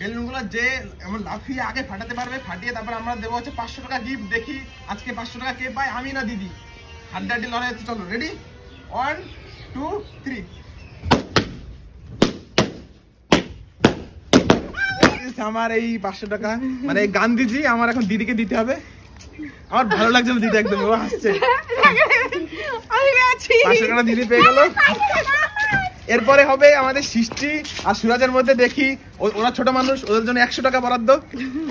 বেলুনগুলো যে এমন লাফিয়ে আগে ফাটাতে পারবে ফাটিয়ে তারপর আমরা দেবো হচ্ছে পাঁচশো টাকা গিফট দেখি আজকে পাঁচশো টাকা কে পায় আমি না দিদি হাড্ডাহাড্ডি লড়াই হচ্ছে চলো রেডি ওয়ান টু থ্রি আমার এই পাঁচশো টাকা মানে গান্ধীজি আমার এখন দিদিকে দিতে হবে আমার ভালো লাগছে দিদি একদম ও হাসছে পাঁচশো টাকা দিদি পেয়ে গেল এরপরে হবে আমাদের সৃষ্টি আর সুরাজের মধ্যে দেখি ওরা ছোট মানুষ ওদের জন্য একশো টাকা বরাদ্দ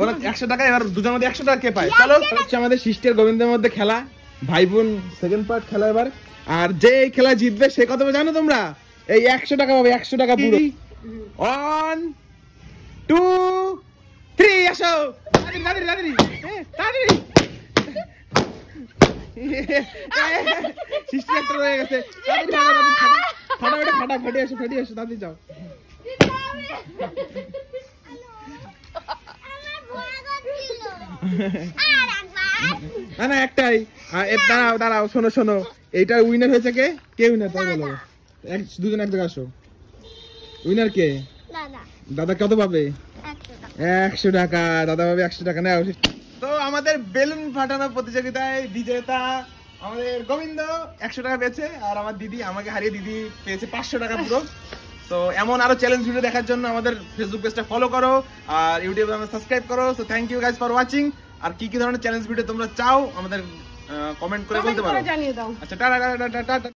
ওরা একশো টাকা এবার দুজনের মধ্যে একশো টাকা কে পায় চলো হচ্ছে আমাদের সৃষ্টি আর গোবিন্দের মধ্যে খেলা ভাই বোন সেকেন্ড পার্ট খেলা এবার আর যে এই খেলা জিতবে সে কথা জানো তোমরা এই একশো টাকা পাবে একশো টাকা পুরো ওয়ান টু থ্রি এসো সৃষ্টি একটা রয়ে গেছে পাটা ফেটে এসো ফেটে এসো দাদি যাও না না একটাই দাঁড়াও দাঁড়াও শোনো শোনো এইটা উইনার হয়েছে কে কে উইনার তাই বলো এক দুজন এক আসো উইনার কে দাদা কত পাবে একশো টাকা দাদা পাবে একশো টাকা নেওয়া তো আমাদের বেলুন ফাটানো প্রতিযোগিতায় বিজেতা আমাদের গোবিন্দ একশো টাকা পেয়েছে আর আমার দিদি আমাকে হারিয়ে দিদি পেয়েছে পাঁচশো টাকা পুরো তো এমন আরো চ্যালেঞ্জ ভিডিও দেখার জন্য আমাদের ফেসবুক পেজটা ফলো করো আর ইউটিউবে আমাদের সাবস্ক্রাইব করো thank you guys for watching আর কি কি ধরনের চ্যালেঞ্জ ভিডিও তোমরা চাও আমাদের কমেন্ট করে বলতে পারো জানিয়ে দাও আচ্ছা টাটা টাটা টাটা